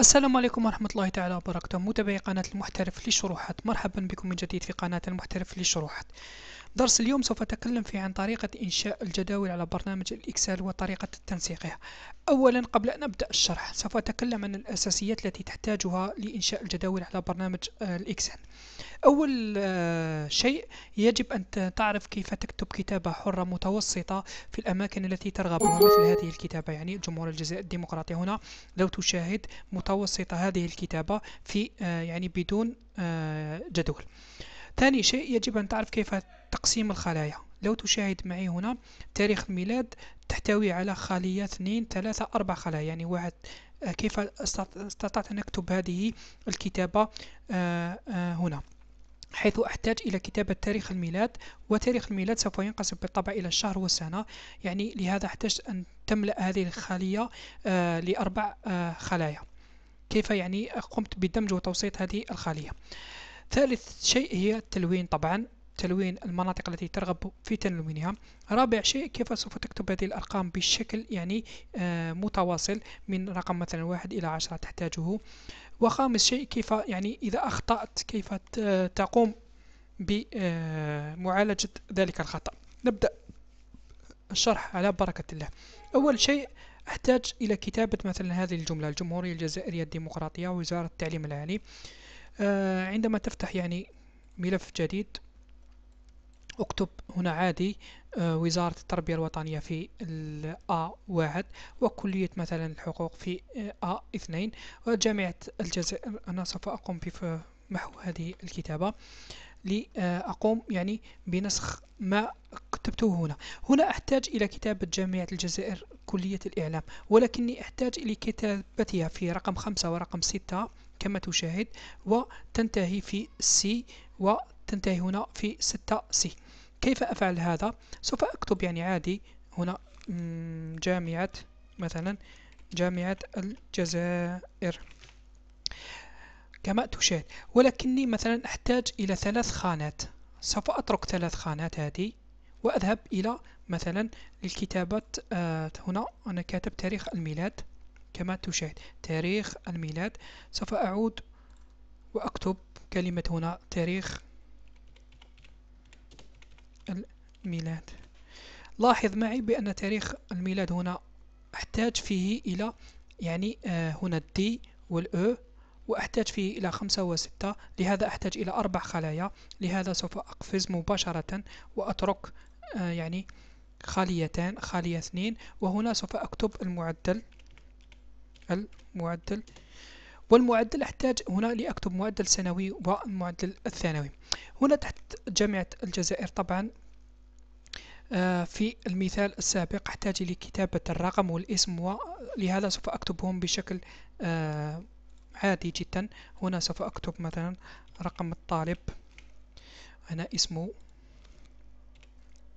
السلام عليكم ورحمة الله تعالى وبركاته متابعي قناة المحترف للشروحات مرحبا بكم من جديد في قناة المحترف للشروحات درس اليوم سوف أتكلم فيه عن طريقة إنشاء الجداول على برنامج الإكسل وطريقة تنسيقها أولا قبل أن أبدأ الشرح سوف أتكلم عن الأساسيات التي تحتاجها لإنشاء الجداول على برنامج آه، الإكسل أول آه، شيء يجب أن تعرف كيف تكتب كتابة حرة متوسطة في الأماكن التي ترغبها مثل هذه الكتابة يعني جمهور الجزائر الديمقراطي هنا لو تشاهد متوسطة هذه الكتابة في آه، يعني بدون جدول ثاني شيء يجب أن تعرف كيف تقسيم الخلايا لو تشاهد معي هنا تاريخ الميلاد تحتوي على خلية 2 3 4 خلايا يعني واحد آه، كيف استطعت أن أكتب هذه الكتابة آه، آه، هنا حيث أحتاج إلى كتابة تاريخ الميلاد وتاريخ الميلاد سوف ينقسم بالطبع إلى الشهر والسنة يعني لهذا احتجت أن تملأ هذه الخلية لأربع خلايا كيف يعني قمت بدمج وتوسيط هذه الخلية ثالث شيء هي التلوين طبعا تلوين المناطق التي ترغب في تلوينها رابع شيء كيف سوف تكتب هذه الأرقام بشكل يعني آه، متواصل من رقم مثلا واحد إلى عشرة تحتاجه وخامس شيء كيف يعني إذا أخطأت كيف تقوم بمعالجة آه، ذلك الخطأ نبدأ الشرح على بركة الله أول شيء أحتاج إلى كتابة مثلا هذه الجملة الجمهورية الجزائرية الديمقراطية وزارة التعليم العالي آه، عندما تفتح يعني ملف جديد اكتب هنا عادي آه، وزارة التربية الوطنية في A1 وكلية مثلا الحقوق في A2 وجامعة الجزائر أنا سوف أقوم بمحو هذه الكتابة لأقوم يعني بنسخ ما كتبته هنا هنا أحتاج إلى كتابة جامعة الجزائر كلية الإعلام ولكني أحتاج إلى كتابتها في رقم خمسة ورقم ستة كما تشاهد وتنتهي في سي وتنتهي هنا في 6 سي كيف أفعل هذا؟ سوف أكتب يعني عادي هنا جامعة مثلا جامعة الجزائر كما تشاهد ولكني مثلا أحتاج إلى ثلاث خانات سوف أترك ثلاث خانات هذه وأذهب إلى مثلا الكتابة آه، هنا أنا كاتب تاريخ الميلاد كما تشاهد تاريخ الميلاد سوف أعود وأكتب كلمة هنا تاريخ الميلاد لاحظ معي بأن تاريخ الميلاد هنا أحتاج فيه إلى يعني آه، هنا الدي والأو e، وأحتاج فيه إلى خمسة وستة لهذا أحتاج إلى أربع خلايا لهذا سوف أقفز مباشرة وأترك آه، يعني خاليتان خالية اثنين وهنا سوف أكتب المعدل المعدل والمعدل أحتاج هنا لأكتب معدل سنوي ومعدل الثانوي هنا تحت جامعة الجزائر طبعا آه، في المثال السابق احتاج لكتابة الرقم والاسم ولهذا سوف أكتبهم بشكل آه، عادي جدا هنا سوف أكتب مثلا رقم الطالب هنا اسمه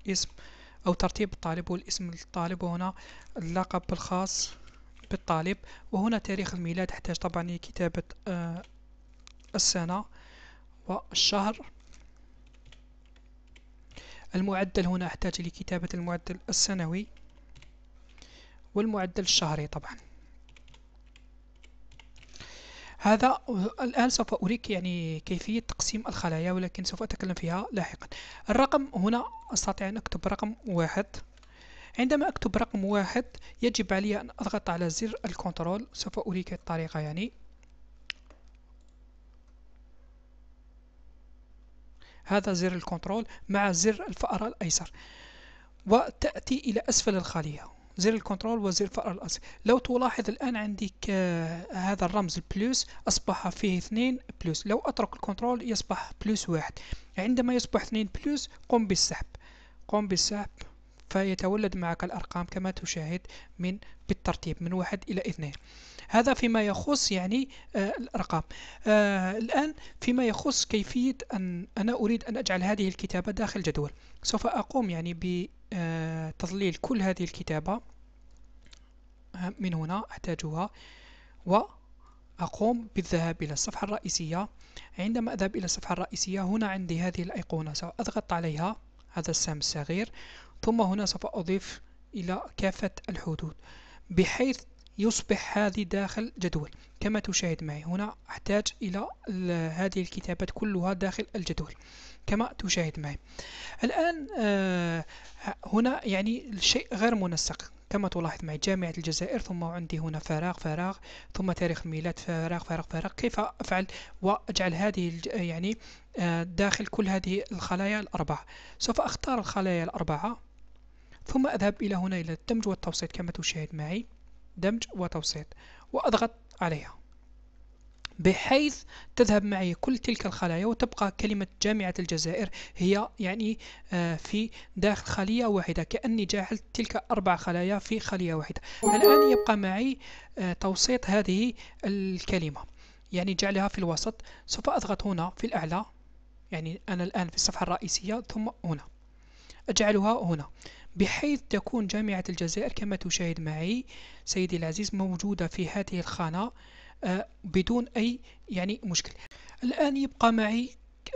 اسم أو ترتيب الطالب والاسم الطالب وهنا اللقب الخاص بالطالب وهنا تاريخ الميلاد يحتاج طبعا لكتابة آه، السنة والشهر المعدل هنا أحتاج لكتابة المعدل السنوي والمعدل الشهري طبعا هذا الآن سوف أريك يعني كيفية تقسيم الخلايا ولكن سوف أتكلم فيها لاحقا الرقم هنا أستطيع أن أكتب رقم واحد عندما أكتب رقم واحد يجب علي أن أضغط على زر الكنترول سوف أريك الطريقة يعني هذا زر الكنترول مع زر الفأر الأيسر وتأتي إلى أسفل الخلية زر الكنترول وزر الفأر الأيسر لو تلاحظ الآن عندي آه، هذا الرمز البلوس أصبح فيه اثنين بلوس لو أترك الكنترول يصبح بلوس واحد عندما يصبح اثنين بلوس قم بالسحب قم بالسحب فيتولد معك الأرقام كما تشاهد من بالترتيب من واحد إلى اثنين هذا فيما يخص يعني آه الأرقام آه الآن فيما يخص كيفية أن أنا أريد أن أجعل هذه الكتابة داخل جدول سوف أقوم يعني بتظليل آه، كل هذه الكتابة آه، من هنا أحتاجها وأقوم بالذهاب إلى الصفحة الرئيسية عندما أذهب إلى الصفحة الرئيسية هنا عندي هذه الأيقونة سأضغط عليها هذا السهم الصغير ثم هنا سوف أضيف إلى كافة الحدود بحيث يصبح هذه داخل جدول كما تشاهد معي هنا أحتاج إلى هذه الكتابات كلها داخل الجدول كما تشاهد معي الآن آه، هنا يعني الشيء غير منسق كما تلاحظ معي جامعة الجزائر ثم عندي هنا فراغ فراغ ثم تاريخ الميلاد فراغ فراغ فراغ كيف أفعل وأجعل هذه يعني آه، داخل كل هذه الخلايا الأربعة سوف أختار الخلايا الأربعة ثم أذهب إلى هنا إلى الدمج والتوسيط كما تشاهد معي دمج وتوسيط وأضغط عليها بحيث تذهب معي كل تلك الخلايا وتبقى كلمة جامعة الجزائر هي يعني آه، في داخل خلية واحدة كأني جعلت تلك أربع خلايا في خلية واحدة الآن يبقى معي آه، توسيط هذه الكلمة يعني جعلها في الوسط سوف أضغط هنا في الأعلى يعني أنا الآن في الصفحة الرئيسية ثم هنا أجعلها هنا بحيث تكون جامعة الجزائر كما تشاهد معي سيدي العزيز موجودة في هذه الخانة آه، بدون أي يعني مشكل الآن يبقى معي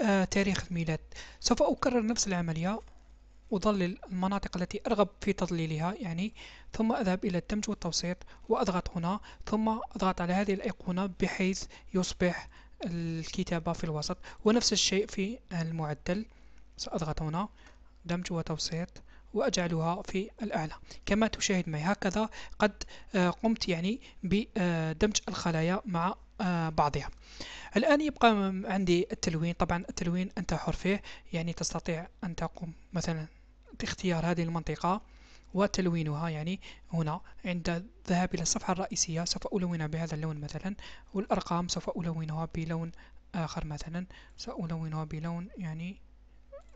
آه، تاريخ الميلاد سوف أكرر نفس العملية أضلل المناطق التي أرغب في تضليلها يعني ثم أذهب إلى الدمج والتوسيط وأضغط هنا ثم أضغط على هذه الأيقونة بحيث يصبح الكتابة في الوسط ونفس الشيء في المعدل سأضغط هنا دمج وتوسيط وأجعلها في الأعلى كما تشاهد معي هكذا قد آه، قمت يعني بدمج الخلايا مع آه، بعضها الآن يبقى عندي التلوين طبعا التلوين أنت حر فيه يعني تستطيع أن تقوم مثلا باختيار هذه المنطقة وتلوينها يعني هنا عند الذهاب إلى الصفحة الرئيسية سوف ألونها بهذا اللون مثلا والأرقام سوف ألونها بلون آخر مثلا سألونها بلون يعني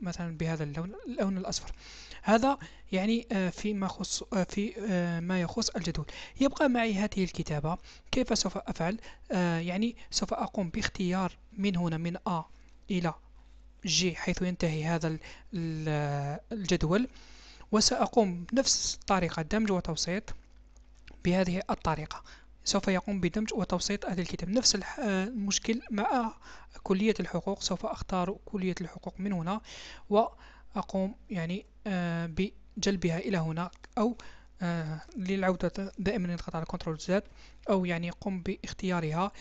مثلا بهذا اللون اللون الأصفر هذا يعني آه، فيما خص آه، في آه، ما يخص الجدول يبقى معي هذه الكتابة كيف سوف أفعل يعني سوف أقوم باختيار من هنا من ا إلى جي حيث ينتهي هذا الجدول وسأقوم بنفس الطريقة دمج وتوسيط بهذه الطريقة سوف يقوم بدمج وتوسيط هذا الكتاب نفس آه، المشكل مع كلية الحقوق سوف أختار كلية الحقوق من هنا وأقوم يعني آه، بجلبها إلى هنا أو آه، للعودة دائما نضغط على كنترول زد أو يعني قم باختيارها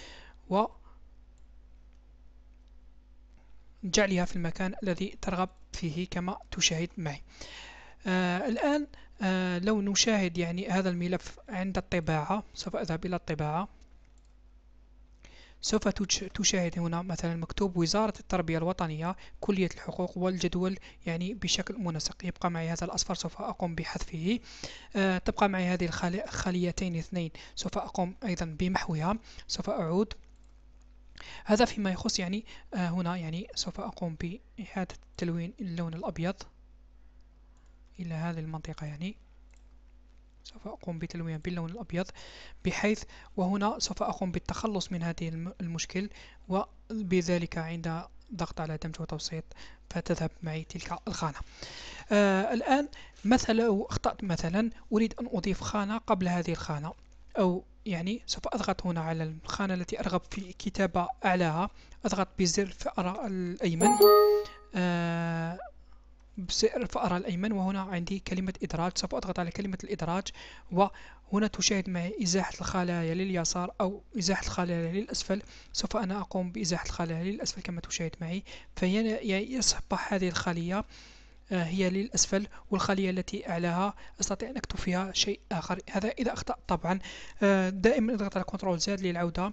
و جعلها في المكان الذي ترغب فيه كما تشاهد معي آه الآن آه لو نشاهد يعني هذا الملف عند الطباعة سوف أذهب إلى الطباعة سوف تشاهد هنا مثلا مكتوب وزارة التربية الوطنية كلية الحقوق والجدول يعني بشكل منسق يبقى معي هذا الأصفر سوف أقوم بحذفه أه تبقى معي هذه الخليتين اثنين سوف أقوم أيضا بمحوها سوف أعود هذا فيما يخص يعني آه هنا يعني سوف أقوم بإعادة تلوين اللون الأبيض إلى هذه المنطقة يعني سوف أقوم بتلوين باللون الأبيض بحيث وهنا سوف أقوم بالتخلص من هذه المشكل وبذلك عند ضغط على دمج وتوسيط فتذهب معي تلك الخانة آه الآن مثلا لو أخطأت مثلا أريد أن أضيف خانة قبل هذه الخانة أو يعني سوف أضغط هنا على الخانة التي أرغب في كتابة أعلاها أضغط بزر الفأرة الأيمن آه بسعر الفأر الأيمن وهنا عندي كلمة إدراج سوف أضغط على كلمة الإدراج وهنا تشاهد معي إزاحة الخلايا لليسار أو إزاحة الخلايا للأسفل سوف أنا أقوم بإزاحة الخلايا للأسفل كما تشاهد معي فيصبح هذه الخلية آه، هي للأسفل والخلية التي أعلاها أستطيع أن أكتب فيها شيء آخر هذا إذا أخطأت طبعا آه، دائما اضغط على كنترول زاد للعودة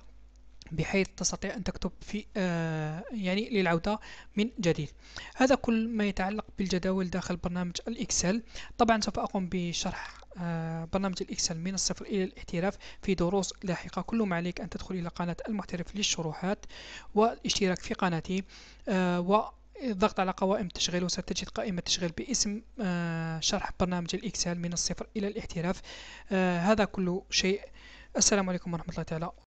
بحيث تستطيع أن تكتب في آه، يعني للعودة من جديد هذا كل ما يتعلق بالجداول داخل برنامج الإكسل طبعا سوف أقوم بشرح آه، برنامج الإكسل من الصفر إلى الاحتراف في دروس لاحقة كل ما عليك أن تدخل إلى قناة المحترف للشروحات والاشتراك في قناتي آه، و الضغط على قوائم التشغيل وستجد قائمة تشغيل باسم شرح برنامج الإكسل من الصفر إلى الاحتراف هذا كل شيء السلام عليكم ورحمة الله تعالى